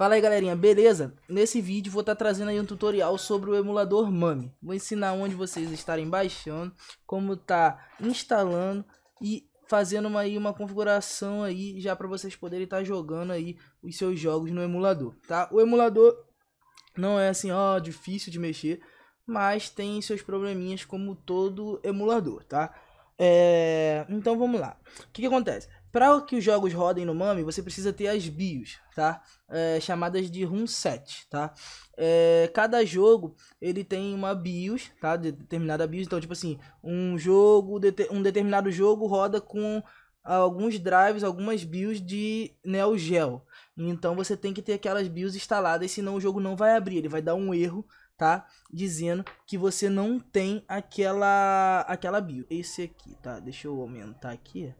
Fala aí galerinha, beleza? Nesse vídeo vou estar tá trazendo aí um tutorial sobre o emulador MAME. Vou ensinar onde vocês estarem baixando, como tá instalando e fazendo uma, aí uma configuração aí já para vocês poderem estar tá jogando aí os seus jogos no emulador, tá? O emulador não é assim, ó, difícil de mexer, mas tem seus probleminhas como todo emulador, tá? É... Então vamos lá. O que, que acontece? Para que os jogos rodem no MAME, você precisa ter as BIOS, tá? É, chamadas de ROM 7, tá? É, cada jogo, ele tem uma BIOS, tá? De determinada BIOS. Então, tipo assim, um jogo, um determinado jogo roda com alguns drives, algumas BIOS de Neo Geo. Então, você tem que ter aquelas BIOS instaladas, senão o jogo não vai abrir. Ele vai dar um erro tá? Dizendo que você não tem aquela aquela BIOS Esse aqui, tá? Deixa eu aumentar aqui.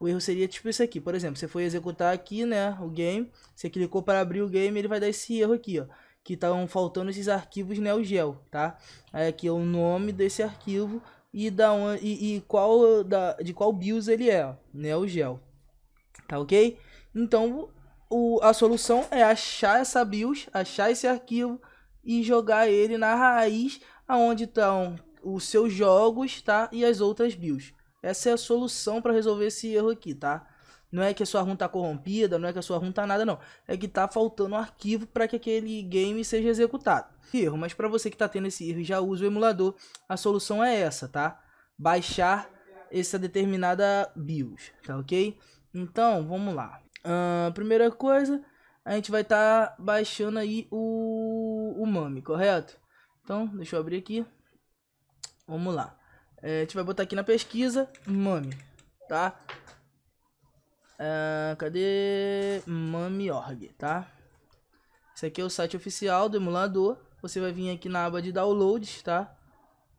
O erro seria tipo isso aqui. Por exemplo, você foi executar aqui, né, o game. Você clicou para abrir o game, ele vai dar esse erro aqui, ó. Que estão tá faltando esses arquivos né, o gel, tá? Aí aqui é o nome desse arquivo e, da onde, e, e qual, da, de qual BIOS ele é, né, o gel, Tá ok? Então, o, a solução é achar essa BIOS, achar esse arquivo e jogar ele na raiz aonde estão os seus jogos, tá? E as outras BIOS. Essa é a solução para resolver esse erro aqui, tá? Não é que a sua ROM tá corrompida, não é que a sua ROM tá nada, não. É que tá faltando um arquivo para que aquele game seja executado. Erro, mas para você que tá tendo esse erro e já usa o emulador, a solução é essa, tá? Baixar essa determinada BIOS, tá ok? Então, vamos lá. Uh, primeira coisa, a gente vai estar tá baixando aí o, o mame, correto? Então, deixa eu abrir aqui. Vamos lá. É, a gente vai botar aqui na pesquisa Mami, tá? É, cadê? Mami.org, tá? Esse aqui é o site oficial do emulador. Você vai vir aqui na aba de downloads, tá?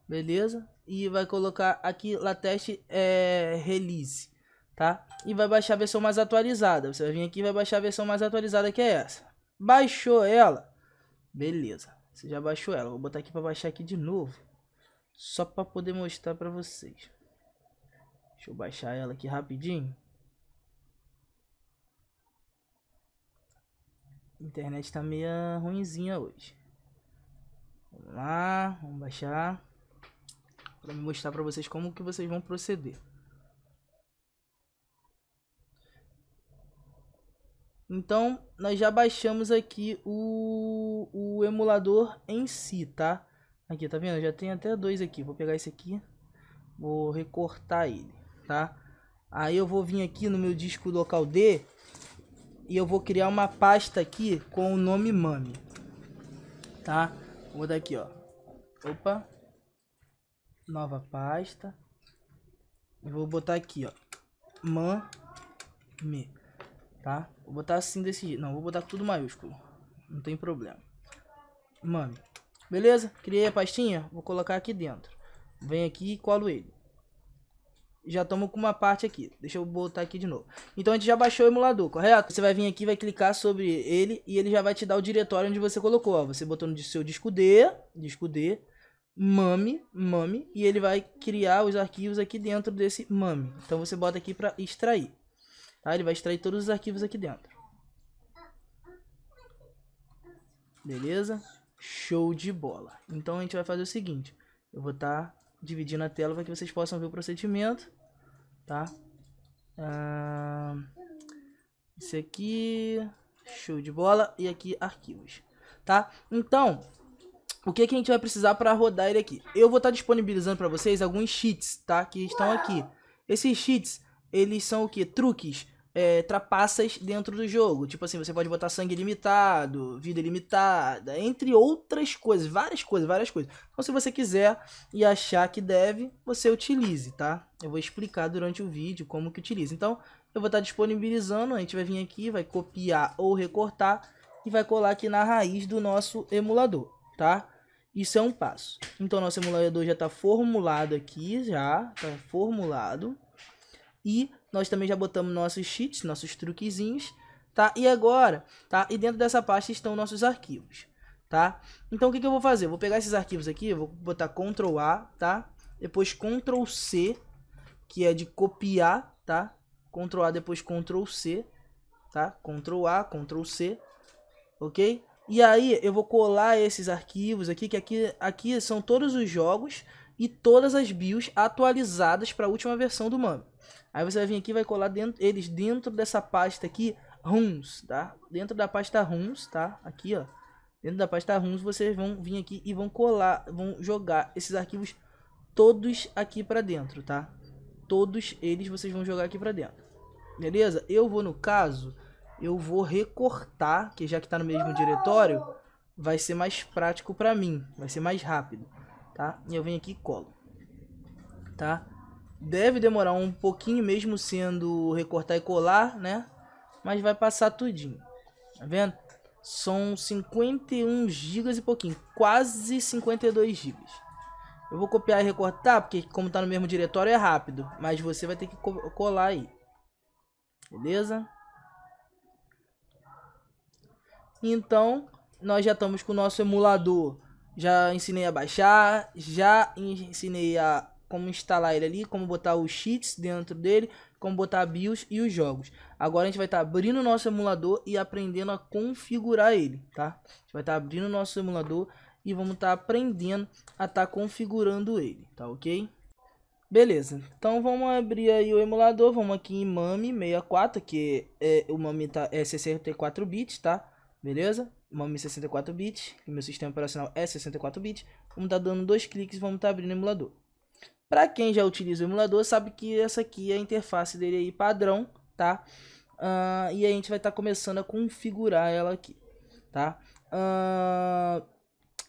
Beleza? E vai colocar aqui Lateste é, release, tá? E vai baixar a versão mais atualizada. Você vai vir aqui e vai baixar a versão mais atualizada que é essa. Baixou ela? Beleza. Você já baixou ela. Vou botar aqui para baixar aqui de novo só para poder mostrar para vocês. Deixa eu baixar ela aqui rapidinho. A internet tá meia ruimzinha hoje. Vamos lá, vamos baixar para mostrar para vocês como que vocês vão proceder. Então, nós já baixamos aqui o, o emulador em si, tá? Aqui, tá vendo? Já tem até dois aqui. Vou pegar esse aqui. Vou recortar ele, tá? Aí eu vou vir aqui no meu disco local D. E eu vou criar uma pasta aqui com o nome Mami. Tá? Vou dar aqui, ó. Opa. Nova pasta. E vou botar aqui, ó. Mami. Tá? Vou botar assim desse jeito. Não, vou botar tudo maiúsculo. Não tem problema. Mami. Beleza? Criei a pastinha, vou colocar aqui dentro. Vem aqui e colo ele. Já estamos com uma parte aqui. Deixa eu botar aqui de novo. Então a gente já baixou o emulador, correto? Você vai vir aqui, vai clicar sobre ele e ele já vai te dar o diretório onde você colocou. Ó. Você botou no seu disco D, disco D, MAMI, MAMI, e ele vai criar os arquivos aqui dentro desse MAMI. Então você bota aqui para extrair. Tá? Ele vai extrair todos os arquivos aqui dentro. Beleza? Show de bola. Então a gente vai fazer o seguinte. Eu vou estar tá dividindo a tela para que vocês possam ver o procedimento. Tá? Ah, esse aqui. Show de bola. E aqui arquivos. Tá? Então, o que, que a gente vai precisar para rodar ele aqui? Eu vou estar tá disponibilizando para vocês alguns cheats, tá? Que estão aqui. Esses cheats, eles são o que? Truques é, trapaças dentro do jogo. Tipo assim, você pode botar sangue ilimitado, vida ilimitada, entre outras coisas, várias coisas, várias coisas. Então, se você quiser e achar que deve, você utilize, tá? Eu vou explicar durante o vídeo como que utiliza. Então, eu vou estar disponibilizando, a gente vai vir aqui, vai copiar ou recortar e vai colar aqui na raiz do nosso emulador, tá? Isso é um passo. Então, nosso emulador já está formulado aqui, já, está formulado. E nós também já botamos nossos cheats, nossos truquezinhos, tá? E agora, tá? E dentro dessa pasta estão nossos arquivos, tá? Então o que, que eu vou fazer? Eu vou pegar esses arquivos aqui, vou botar Ctrl A, tá? Depois Ctrl C, que é de copiar, tá? Ctrl A, depois Ctrl C, tá? Ctrl A, Ctrl C, ok? E aí eu vou colar esses arquivos aqui, que aqui, aqui são todos os jogos e todas as bios atualizadas para a última versão do mame Aí você vai vir aqui vai colar dentro, eles dentro dessa pasta aqui, runs, tá? Dentro da pasta runs, tá? Aqui, ó. Dentro da pasta runs, vocês vão vir aqui e vão colar, vão jogar esses arquivos todos aqui pra dentro, tá? Todos eles vocês vão jogar aqui pra dentro. Beleza? Eu vou, no caso, eu vou recortar, que já que tá no mesmo diretório, vai ser mais prático pra mim, vai ser mais rápido, tá? E eu venho aqui e colo, Tá? deve demorar um pouquinho mesmo sendo recortar e colar, né? Mas vai passar tudinho. Tá vendo? São 51 gigas e pouquinho, quase 52 gigas. Eu vou copiar e recortar, porque como tá no mesmo diretório é rápido, mas você vai ter que colar aí. Beleza? Então, nós já estamos com o nosso emulador. Já ensinei a baixar, já ensinei a como instalar ele ali, como botar os cheats dentro dele, como botar a BIOS e os jogos. Agora a gente vai estar tá abrindo o nosso emulador e aprendendo a configurar ele, tá? A gente vai estar tá abrindo o nosso emulador e vamos estar tá aprendendo a estar tá configurando ele, tá ok? Beleza, então vamos abrir aí o emulador, vamos aqui em MAME 64, que é, o MAME tá, é 64 bits, tá? Beleza? MAME 64 bits, meu sistema operacional é 64 bits. Vamos estar tá dando dois cliques e vamos estar tá abrindo o emulador. Para quem já utiliza o emulador, sabe que essa aqui é a interface dele aí padrão, tá? Uh, e a gente vai estar tá começando a configurar ela aqui, tá? Uh,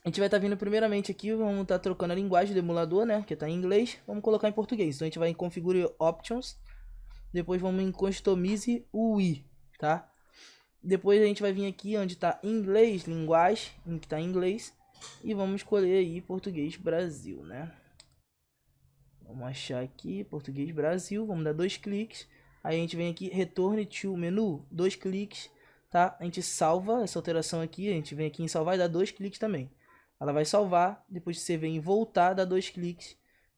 a gente vai estar tá vindo primeiramente aqui, vamos estar tá trocando a linguagem do emulador, né? Que está em inglês, vamos colocar em português. Então a gente vai em Configure Options, depois vamos em Customize UI, tá? Depois a gente vai vir aqui onde está inglês, linguagem, em que está em inglês. E vamos escolher aí português Brasil, né? Vamos achar aqui, português Brasil, vamos dar dois cliques. Aí a gente vem aqui, return to menu, dois cliques, tá? A gente salva essa alteração aqui, a gente vem aqui em salvar e dá dois cliques também. Ela vai salvar, depois você vem em voltar, dá dois cliques.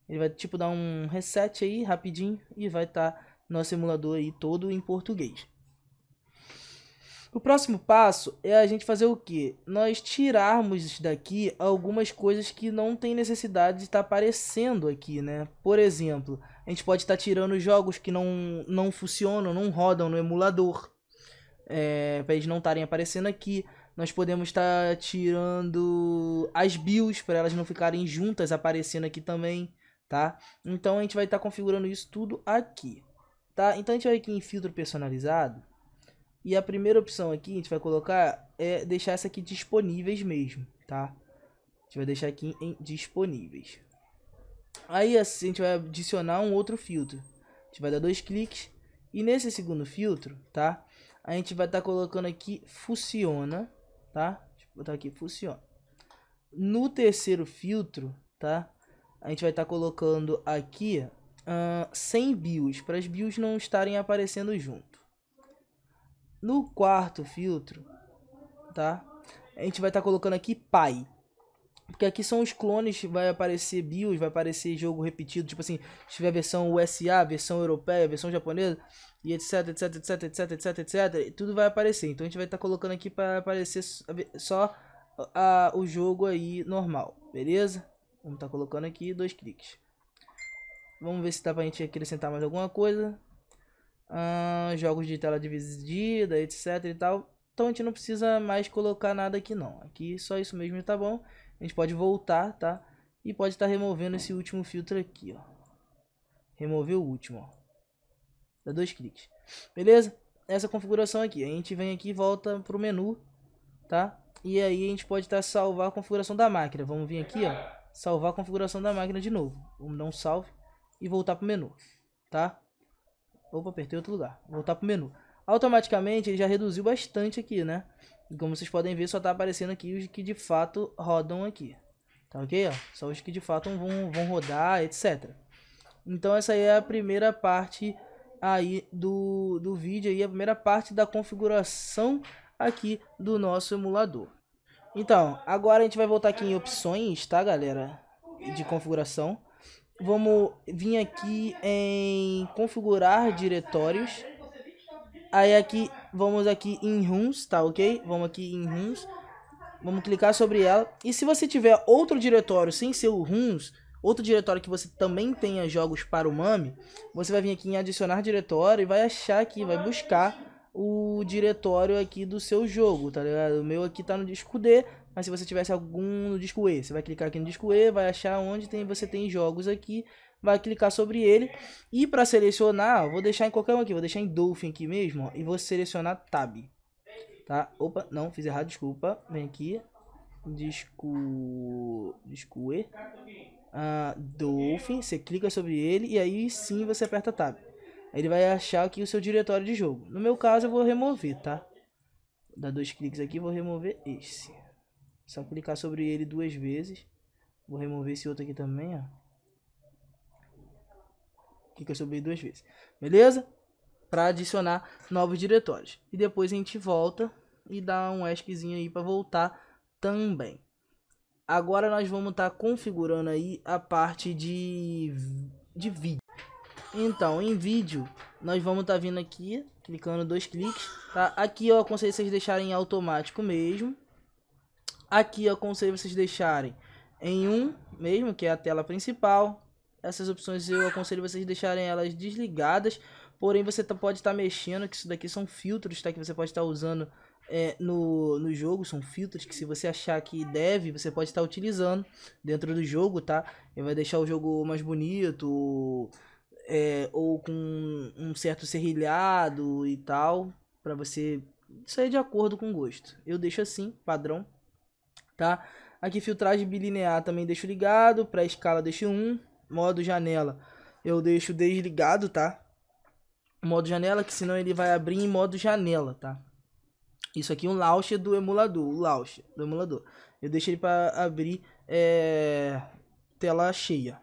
Ele vai tipo dar um reset aí, rapidinho, e vai estar tá nosso emulador aí todo em português. O próximo passo é a gente fazer o quê? Nós tirarmos daqui algumas coisas que não tem necessidade de estar tá aparecendo aqui, né? Por exemplo, a gente pode estar tá tirando jogos que não, não funcionam, não rodam no emulador, é, para eles não estarem aparecendo aqui. Nós podemos estar tá tirando as bios para elas não ficarem juntas aparecendo aqui também, tá? Então a gente vai estar tá configurando isso tudo aqui, tá? Então a gente vai aqui em filtro personalizado e a primeira opção aqui, a gente vai colocar, é deixar essa aqui disponíveis mesmo, tá? A gente vai deixar aqui em disponíveis. Aí a gente vai adicionar um outro filtro. A gente vai dar dois cliques. E nesse segundo filtro, tá? A gente vai estar tá colocando aqui funciona, tá? Deixa eu botar aqui funciona. No terceiro filtro, tá? A gente vai estar tá colocando aqui uh, bios, para as bios não estarem aparecendo junto. No quarto filtro, tá? A gente vai estar tá colocando aqui pai. Porque aqui são os clones, vai aparecer BIOS, vai aparecer jogo repetido, tipo assim, se tiver versão USA, versão europeia, versão japonesa, e etc, etc, etc, etc, etc, etc, tudo vai aparecer. Então a gente vai estar tá colocando aqui para aparecer só a, a, o jogo aí normal, beleza? Vamos estar tá colocando aqui dois cliques. Vamos ver se dá pra gente acrescentar mais alguma coisa uh, jogos de tela dividida, etc e tal. Então a gente não precisa mais colocar nada aqui não. Aqui só isso mesmo tá bom. A gente pode voltar, tá? E pode estar tá removendo esse último filtro aqui, ó. Remover o último, ó. Dá dois cliques. Beleza? Essa configuração aqui. A gente vem aqui e volta pro menu, tá? E aí a gente pode estar tá salvar a configuração da máquina. Vamos vir aqui, ó. Salvar a configuração da máquina de novo. Vamos dar um salve e voltar pro menu, tá? Opa, apertei outro lugar. Vou voltar pro menu. Automaticamente ele já reduziu bastante aqui, né? E como vocês podem ver, só tá aparecendo aqui os que de fato rodam aqui. Tá ok? Ó? Só os que de fato vão, vão rodar, etc. Então essa aí é a primeira parte aí do, do vídeo aí, a primeira parte da configuração aqui do nosso emulador. Então, agora a gente vai voltar aqui em opções, tá galera? De configuração vamos vir aqui em configurar diretórios. Aí aqui, vamos aqui em rooms, tá ok? Vamos aqui em rooms. Vamos clicar sobre ela. E se você tiver outro diretório sem ser o rooms, outro diretório que você também tenha jogos para o MAMI, você vai vir aqui em adicionar diretório e vai achar aqui, vai buscar o diretório aqui do seu jogo, tá ligado? O meu aqui tá no disco D, mas se você tivesse algum no disco E, você vai clicar aqui no disco E, vai achar onde tem, você tem jogos aqui, vai clicar sobre ele. E para selecionar, vou deixar em qualquer um aqui, vou deixar em Dolphin aqui mesmo, ó, e vou selecionar Tab. Tá? Opa, não, fiz errado, desculpa. Vem aqui, disco... disco E. Ah, Dolphin, você clica sobre ele e aí sim você aperta Tab. Aí ele vai achar aqui o seu diretório de jogo. No meu caso, eu vou remover, tá? Vou dar dois cliques aqui, vou remover esse. Só clicar sobre ele duas vezes. Vou remover esse outro aqui também, ó. Clica sobre ele duas vezes. Beleza? Para adicionar novos diretórios. E depois a gente volta e dá um ESCzinho aí para voltar também. Agora nós vamos estar tá configurando aí a parte de, de vídeo. Então, em vídeo, nós vamos estar tá vindo aqui, clicando dois cliques, tá? Aqui eu aconselho vocês deixarem automático mesmo, Aqui eu aconselho vocês deixarem em um mesmo, que é a tela principal. Essas opções eu aconselho vocês deixarem elas desligadas. Porém, você tá, pode estar tá mexendo, que isso daqui são filtros tá, que você pode estar tá usando é, no, no jogo. São filtros que se você achar que deve, você pode estar tá utilizando dentro do jogo, tá? E vai deixar o jogo mais bonito, é, ou com um certo serrilhado e tal, para você... Isso aí é de acordo com o gosto. Eu deixo assim, padrão, tá? Aqui filtragem bilinear também deixo ligado, para escala deixo 1, modo janela eu deixo desligado, tá? Modo janela, que senão ele vai abrir em modo janela, tá? Isso aqui é um launcher do emulador, o launcher do emulador. Eu deixo ele para abrir é... tela cheia.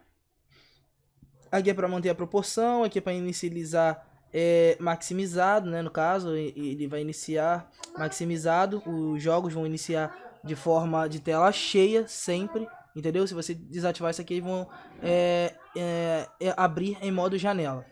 Aqui é para manter a proporção, aqui é para inicializar é, maximizado, né? No caso, ele vai iniciar maximizado, os jogos vão iniciar de forma de tela cheia sempre, entendeu? Se você desativar isso aqui, eles vão é, é, é, abrir em modo janela.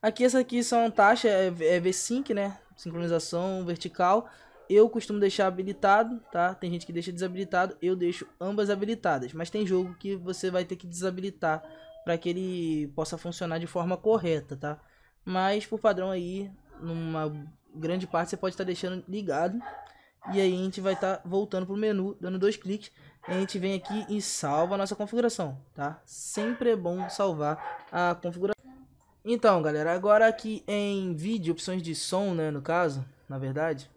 Aqui, essa aqui são taxas, é, é VSync, né? Sincronização vertical. Eu costumo deixar habilitado, tá? Tem gente que deixa desabilitado, eu deixo ambas habilitadas. Mas tem jogo que você vai ter que desabilitar para que ele possa funcionar de forma correta, tá? Mas, por padrão aí, numa grande parte você pode estar tá deixando ligado e aí a gente vai estar tá voltando pro menu, dando dois cliques. A gente vem aqui e salva a nossa configuração, tá? Sempre é bom salvar a configuração. Então, galera, agora aqui em vídeo, opções de som, né, no caso, na verdade,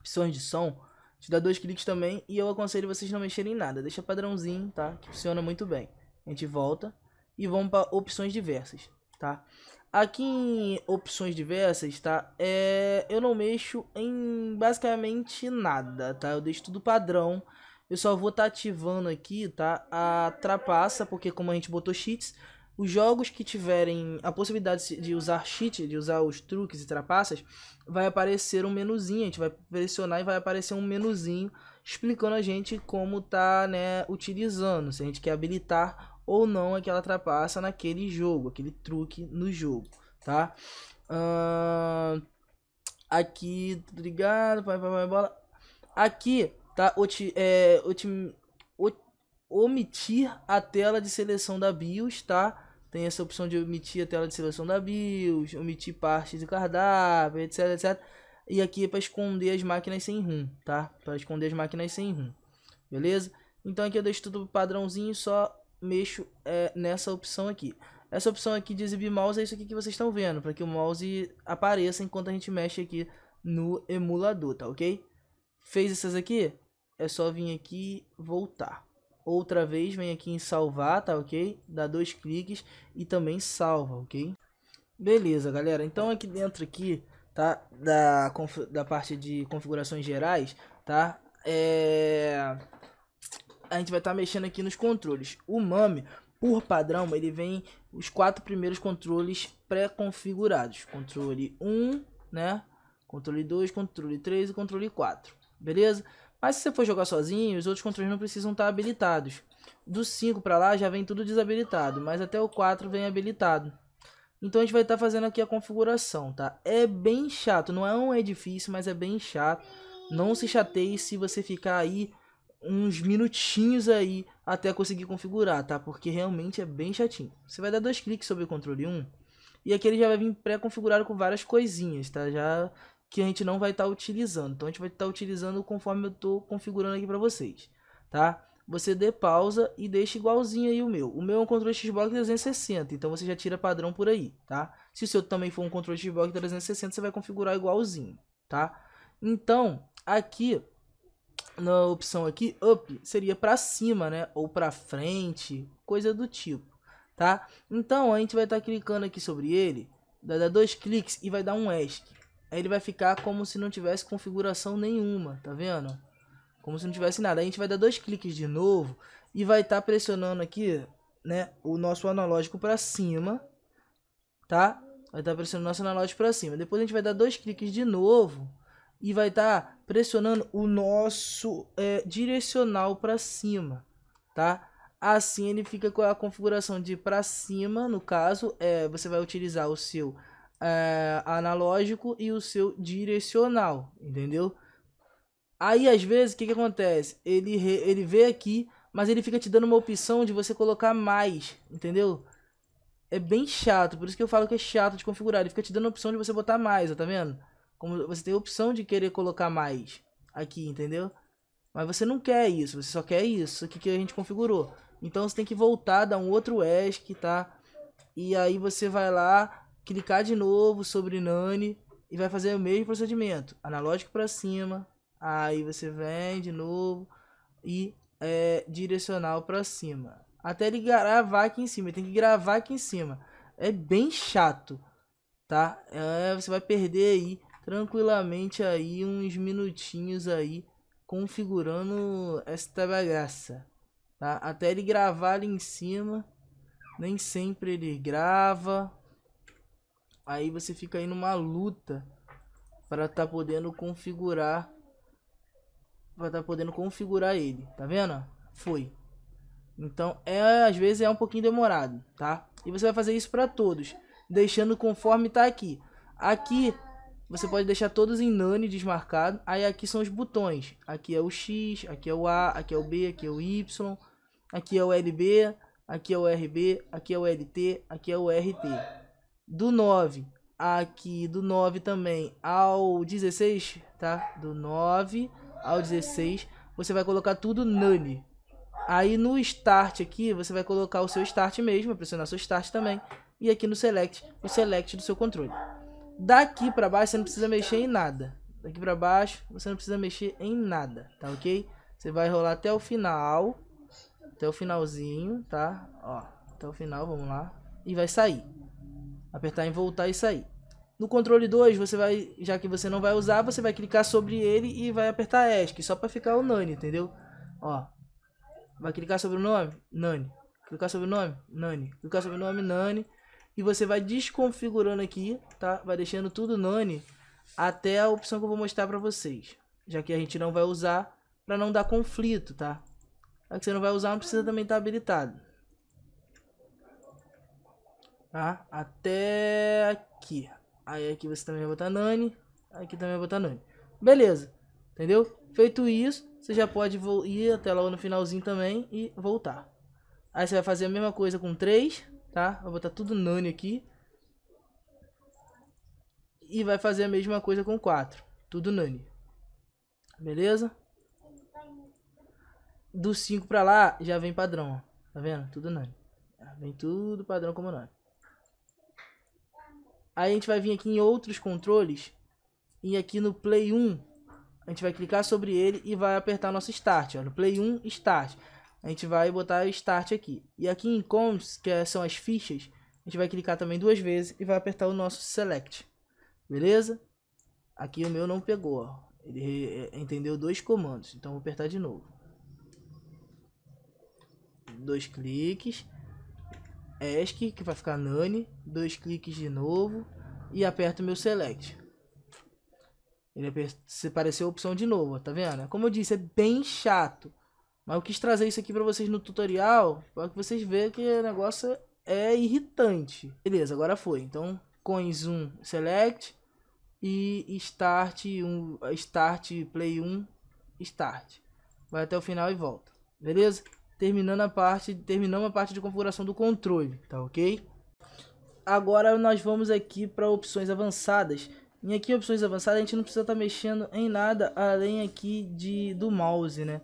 opções de som, te dá dois cliques também e eu aconselho vocês não mexerem em nada, deixa padrãozinho, tá? Que funciona muito bem. A gente volta e vamos para opções diversas tá? Aqui em opções diversas, tá? É, eu não mexo em basicamente nada, tá? Eu deixo tudo padrão. Eu só vou estar tá ativando aqui, tá? A trapaça, porque como a gente botou cheats, os jogos que tiverem a possibilidade de usar cheat, de usar os truques e trapaças, vai aparecer um menuzinho, a gente vai pressionar e vai aparecer um menuzinho explicando a gente como tá, né, utilizando, se a gente quer habilitar ou não aquela é trapaça naquele jogo, aquele truque no jogo, tá? Uh, aqui, obrigado, ligado, vai, vai, vai, bola. Aqui, tá? Oti, é, oti, ot, omitir a tela de seleção da BIOS, tá? Tem essa opção de omitir a tela de seleção da BIOS, omitir partes do cardápio, etc, etc. E aqui é para esconder as máquinas sem rum tá? Para esconder as máquinas sem rum Beleza? Então aqui eu deixo tudo padrãozinho, só mexo é, nessa opção aqui. Essa opção aqui de exibir mouse é isso aqui que vocês estão vendo, para que o mouse apareça enquanto a gente mexe aqui no emulador, tá ok? Fez essas aqui? É só vir aqui voltar. Outra vez, vem aqui em salvar, tá ok? Dá dois cliques e também salva, ok? Beleza, galera. Então aqui dentro aqui, tá? Da, da parte de configurações gerais, tá? É a gente vai estar tá mexendo aqui nos controles. O MAME, por padrão, ele vem os quatro primeiros controles pré-configurados. Controle 1, né? Controle 2, controle 3 e controle 4. Beleza? Mas se você for jogar sozinho, os outros controles não precisam estar tá habilitados. Do 5 para lá já vem tudo desabilitado, mas até o 4 vem habilitado. Então a gente vai estar tá fazendo aqui a configuração, tá? É bem chato, não é um é difícil, mas é bem chato. Não se chateie se você ficar aí uns minutinhos aí até conseguir configurar, tá? Porque realmente é bem chatinho. Você vai dar dois cliques sobre o controle 1 e aqui ele já vai vir pré-configurado com várias coisinhas, tá? Já que a gente não vai estar tá utilizando. Então a gente vai estar tá utilizando conforme eu estou configurando aqui para vocês, tá? Você dê pausa e deixa igualzinho aí o meu. O meu é um controle Xbox 360, então você já tira padrão por aí, tá? Se o seu também for um controle Xbox 360, você vai configurar igualzinho, tá? Então, aqui na opção aqui, up seria para cima, né? Ou para frente, coisa do tipo, tá? Então a gente vai estar tá clicando aqui sobre ele, vai dar dois cliques e vai dar um ESC. Aí ele vai ficar como se não tivesse configuração nenhuma, tá vendo? Como se não tivesse nada. a gente vai dar dois cliques de novo e vai estar tá pressionando aqui, né? O nosso analógico para cima, tá? Vai estar tá pressionando o nosso analógico para cima. Depois a gente vai dar dois cliques de novo e vai estar tá pressionando o nosso é, direcional para cima, tá? Assim ele fica com a configuração de para cima, no caso, é, você vai utilizar o seu é, analógico e o seu direcional, entendeu? Aí às vezes o que, que acontece? Ele, re, ele vê aqui, mas ele fica te dando uma opção de você colocar mais, entendeu? É bem chato, por isso que eu falo que é chato de configurar. Ele fica te dando a opção de você botar mais, ó, tá vendo? Como você tem a opção de querer colocar mais aqui, entendeu? Mas você não quer isso, você só quer isso aqui que a gente configurou. Então você tem que voltar, dar um outro ESC, tá? E aí você vai lá, clicar de novo sobre Nani e vai fazer o mesmo procedimento. Analógico para cima, aí você vem de novo e é, direcional para cima. Até ele gravar aqui em cima, ele tem que gravar aqui em cima. É bem chato, tá? É, você vai perder aí tranquilamente aí uns minutinhos aí configurando esta bagaça, tá? Até ele gravar ali em cima, nem sempre ele grava. Aí você fica aí numa luta para tá podendo configurar para tá podendo configurar ele, tá vendo? Foi. Então, é às vezes é um pouquinho demorado, tá? E você vai fazer isso para todos, deixando conforme tá aqui. Aqui você pode deixar todos em none desmarcado. Aí aqui são os botões. Aqui é o X, aqui é o A, aqui é o B, aqui é o Y, aqui é o LB, aqui é o RB, aqui é o LT, aqui é o RT. Do 9, aqui do 9 também ao 16, tá? Do 9 ao 16, você vai colocar tudo none. Aí no start aqui, você vai colocar o seu start mesmo, pressionar seu start também. E aqui no select, o select do seu controle. Daqui para baixo você não precisa mexer em nada. Daqui para baixo você não precisa mexer em nada, tá ok? Você vai rolar até o final, até o finalzinho, tá? Ó, até o final, vamos lá. E vai sair. Apertar em voltar e sair. No controle 2, você vai, já que você não vai usar, você vai clicar sobre ele e vai apertar ESC, só para ficar o Nani, entendeu? Ó, vai clicar sobre o nome? Nani. Clicar sobre o nome? Nani. Clicar sobre o nome? Nani. E você vai desconfigurando aqui, tá? Vai deixando tudo none até a opção que eu vou mostrar para vocês. Já que a gente não vai usar para não dar conflito, tá? Já que você não vai usar, não precisa também estar tá habilitado. Tá? Até aqui. Aí aqui você também vai botar none. Aqui também vai botar none. Beleza. Entendeu? Feito isso, você já pode ir até lá no finalzinho também e voltar. Aí você vai fazer a mesma coisa com 3 tá? Vou botar tudo none aqui. E vai fazer a mesma coisa com 4. Tudo none Beleza? Do 5 pra lá, já vem padrão, ó. Tá vendo? Tudo none Vem tudo padrão como none Aí a gente vai vir aqui em outros controles. E aqui no Play 1, a gente vai clicar sobre ele e vai apertar nosso Start. Ó, no Play 1, Start a gente vai botar Start aqui. E aqui em Combs, que é- são as fichas, a gente vai clicar também duas vezes e vai apertar o nosso Select. Beleza? Aqui o meu não pegou, ó. Ele é, entendeu dois comandos, então vou apertar de novo. Dois cliques. ESC, que vai ficar Nani. Dois cliques de novo. E aperto o meu Select. Ele apareceu a opção de novo, ó, tá vendo? Como eu disse, é bem chato. Mas eu quis trazer isso aqui para vocês no tutorial, para que vocês vejam que o negócio é irritante. Beleza, agora foi. Então, com zoom select e start, um, start play 1, start. Vai até o final e volta. Beleza? Terminando a parte, terminamos a parte de configuração do controle, tá ok? Agora nós vamos aqui para opções avançadas. E aqui opções avançadas a gente não precisa estar tá mexendo em nada além aqui de do mouse, né?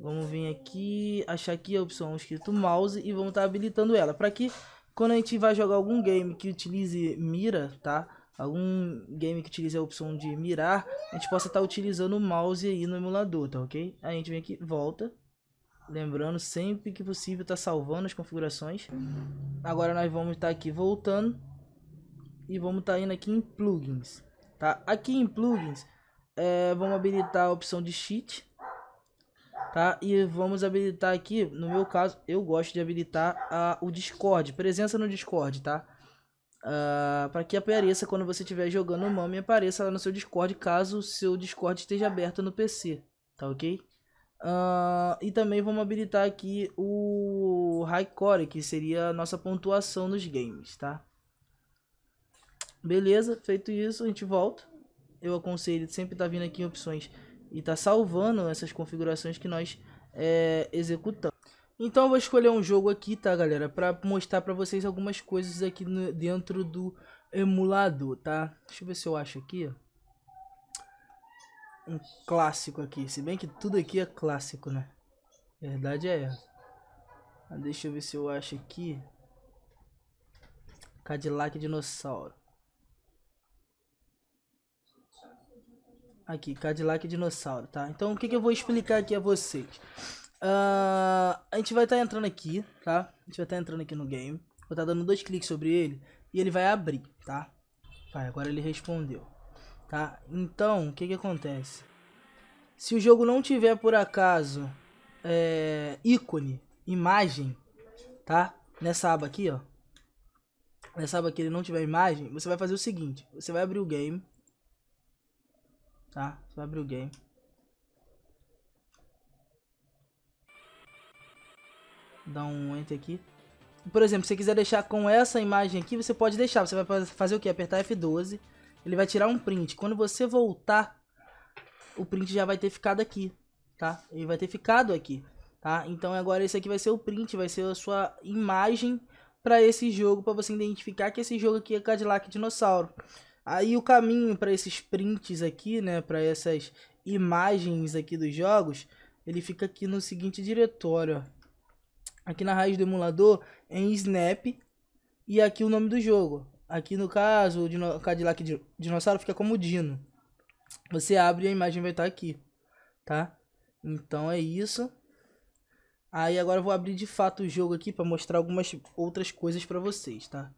Vamos vir aqui, achar aqui a opção é escrito mouse e vamos estar tá habilitando ela. Para que quando a gente vai jogar algum game que utilize mira, tá? Algum game que utilize a opção de mirar, a gente possa estar tá utilizando o mouse aí no emulador, tá ok? A gente vem aqui, volta. Lembrando, sempre que possível, tá salvando as configurações. Agora nós vamos estar tá aqui voltando. E vamos estar tá indo aqui em plugins, tá? Aqui em plugins, é, vamos habilitar a opção de cheat, tá? E vamos habilitar aqui, no meu caso, eu gosto de habilitar a o Discord, presença no Discord, tá? Uh, ah, para que apareça quando você estiver jogando o nome, apareça lá no seu Discord, caso o seu Discord esteja aberto no PC, tá ok? Uh, e também vamos habilitar aqui o High Core, que seria a nossa pontuação nos games, tá? Beleza, feito isso, a gente volta. Eu aconselho sempre estar tá vindo aqui em opções e tá salvando essas configurações que nós é, executamos. Então eu vou escolher um jogo aqui, tá galera, para mostrar para vocês algumas coisas aqui no, dentro do emulador, tá? Deixa eu ver se eu acho aqui. Um clássico aqui, se bem que tudo aqui é clássico, né? Verdade é essa. Ah, deixa eu ver se eu acho aqui. Cadillac Dinossauro. Aqui, Cadillac Dinossauro, tá? Então, o que, que eu vou explicar aqui a vocês? Uh, a gente vai estar tá entrando aqui, tá? A gente vai estar tá entrando aqui no game. Vou estar tá dando dois cliques sobre ele e ele vai abrir, tá? Vai, agora ele respondeu, tá? Então, o que que acontece? Se o jogo não tiver, por acaso, é, ícone, imagem, tá? Nessa aba aqui, ó. Nessa aba aqui ele não tiver imagem, você vai fazer o seguinte. Você vai abrir o game, tá? Você vai abrir o game. Dá um enter aqui. Por exemplo, se você quiser deixar com essa imagem aqui, você pode deixar. Você vai fazer o que? Apertar F12. Ele vai tirar um print. Quando você voltar, o print já vai ter ficado aqui, tá? Ele vai ter ficado aqui, tá? Então agora esse aqui vai ser o print, vai ser a sua imagem para esse jogo, para você identificar que esse jogo aqui é Cadillac Dinossauro. Aí o caminho para esses prints aqui, né, para essas imagens aqui dos jogos, ele fica aqui no seguinte diretório, ó. Aqui na raiz do emulador, em Snap, e aqui o nome do jogo. Aqui no caso, o dino Cadillac Dinossauro fica como Dino. Você abre e a imagem vai estar tá aqui, tá? Então é isso. Aí agora eu vou abrir de fato o jogo aqui para mostrar algumas outras coisas para vocês, tá?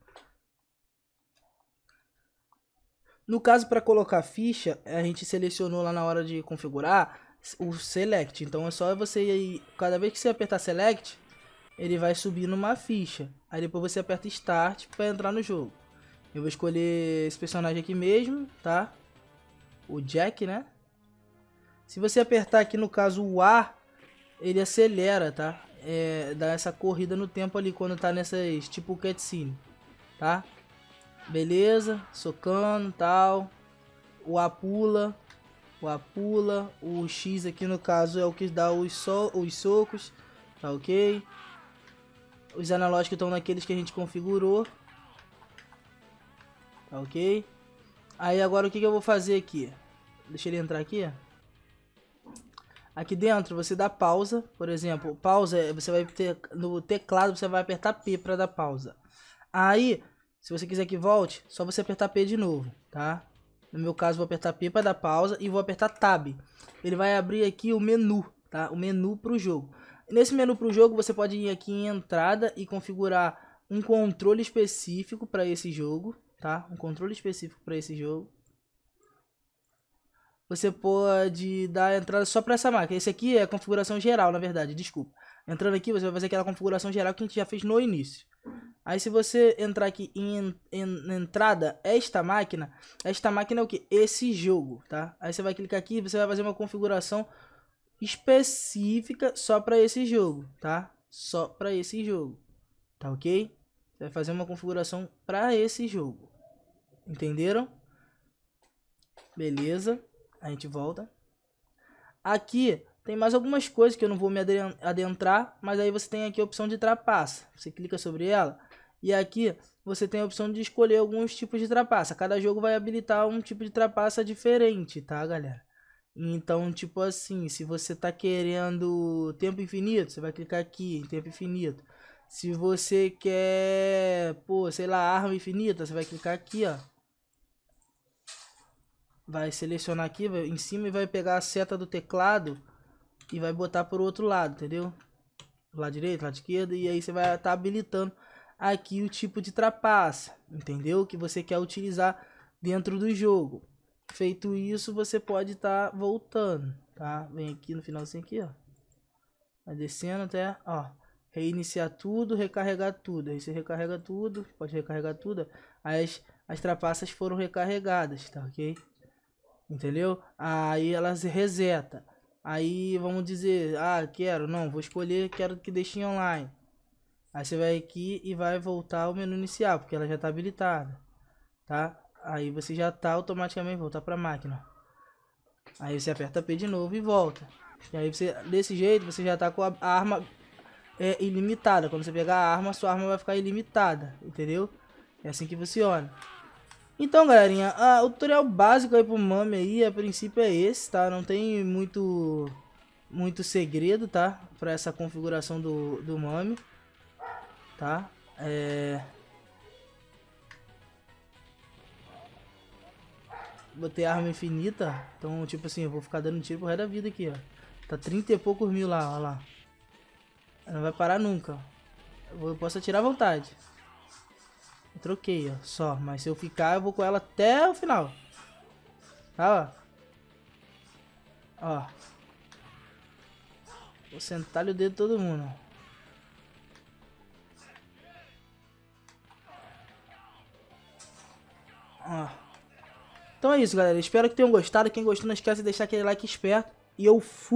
No caso, para colocar ficha, a gente selecionou lá na hora de configurar o select. Então é só você ir, cada vez que você apertar select, ele vai subir numa ficha. Aí depois você aperta start para entrar no jogo. Eu vou escolher esse personagem aqui mesmo, tá? O Jack, né? Se você apertar aqui no caso o A, ele acelera, tá? É, dá essa corrida no tempo ali quando tá nessas tipo cutscene, tá? Beleza? Socando tal. O apula. O apula. O X aqui no caso é o que dá os, so os socos. Tá ok? Os analógicos estão naqueles que a gente configurou. Tá ok? Aí agora o que, que eu vou fazer aqui? Deixa ele entrar aqui. Aqui dentro você dá pausa, por exemplo, pausa, é, você vai ter no teclado você vai apertar P para dar pausa. Aí se você quiser que volte, só você apertar P de novo, tá? No meu caso, vou apertar P para dar pausa e vou apertar Tab. Ele vai abrir aqui o menu, tá? O menu para o jogo. Nesse menu para o jogo, você pode ir aqui em entrada e configurar um controle específico para esse jogo, tá? Um controle específico para esse jogo. Você pode dar entrada só para essa máquina. Esse aqui é configuração geral, na verdade, desculpa. Entrando aqui, você vai fazer aquela configuração geral que a gente já fez no início. Aí se você entrar aqui em, em entrada, esta máquina, esta máquina é o que? Esse jogo, tá? Aí você vai clicar aqui e você vai fazer uma configuração específica só para esse jogo, tá? Só para esse jogo, tá ok? Você vai fazer uma configuração para esse jogo, entenderam? Beleza, a gente volta. Aqui tem mais algumas coisas que eu não vou me adentrar, mas aí você tem aqui a opção de trapaça. Você clica sobre ela e aqui você tem a opção de escolher alguns tipos de trapaça. Cada jogo vai habilitar um tipo de trapaça diferente, tá, galera? Então, tipo assim, se você tá querendo tempo infinito, você vai clicar aqui em tempo infinito. Se você quer, pô, sei lá, arma infinita, você vai clicar aqui, ó. Vai selecionar aqui vai, em cima e vai pegar a seta do teclado e vai botar pro outro lado, entendeu? Lado direito, lado esquerdo, e aí você vai estar tá habilitando aqui o tipo de trapaça, entendeu? Que você quer utilizar dentro do jogo. Feito isso, você pode estar tá voltando, tá? Vem aqui no finalzinho aqui, ó. Vai descendo até, ó. Reiniciar tudo, recarregar tudo. Aí você recarrega tudo, pode recarregar tudo. Aí as, as trapaças foram recarregadas, tá ok? Entendeu? Aí elas reseta. Aí vamos dizer, ah, quero, não, vou escolher, quero que deixe online. Aí você vai aqui e vai voltar ao menu inicial, porque ela já está habilitada, tá? Aí você já está automaticamente voltar para a máquina. Aí você aperta P de novo e volta. E aí você, desse jeito, você já está com a arma é, ilimitada. Quando você pegar a arma, sua arma vai ficar ilimitada, entendeu? É assim que funciona. Então, galerinha, a, o tutorial básico aí pro Mami aí, a princípio é esse, tá? Não tem muito muito segredo, tá? Pra essa configuração do, do Mami, tá? É... Botei arma infinita, então, tipo assim, eu vou ficar dando tiro pro resto da vida aqui, ó. Tá 30 e poucos mil lá, ó lá. Não vai parar nunca. Eu posso atirar à vontade. Troquei, ó, só. Mas se eu ficar, eu vou com ela até o final. Tá, ó. Ó. Vou sentar o dedo de todo mundo, ó. Então é isso, galera. Espero que tenham gostado. Quem gostou, não esquece de deixar aquele like esperto. E eu fui.